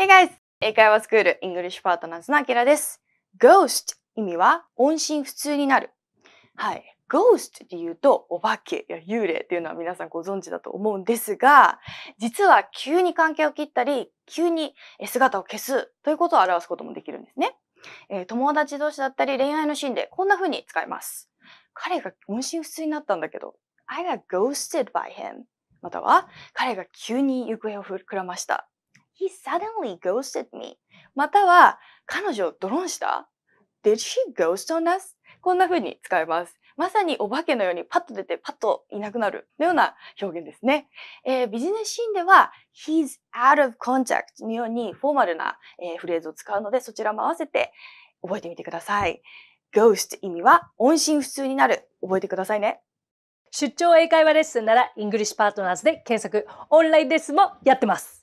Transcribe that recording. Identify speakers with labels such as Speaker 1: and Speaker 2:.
Speaker 1: Hey guys! 英会話スクール English パートナーズのあきらです。Ghost 意味は音信不通になる。はい。Ghost って言うとお化けや幽霊っていうのは皆さんご存知だと思うんですが、実は急に関係を切ったり、急に姿を消すということを表すこともできるんですね。えー、友達同士だったり恋愛のシーンでこんな風に使います。彼が音信不通になったんだけど、I got ghosted by him または彼が急に行方をくらました He suddenly ghosted me. または、彼女ドローンした ?Did she ghost on us? こんな風に使います。まさにお化けのようにパッと出てパッといなくなるのような表現ですね。えー、ビジネスシーンでは he's out of contact のようにフォーマルな、えー、フレーズを使うのでそちらも合わせて覚えてみてください。ghost 意味は音信不通になる。覚えてくださいね。出張英会
Speaker 2: 話
Speaker 3: レッスンなら English p a パートナーズで検索、オンラインレッスンもやってます。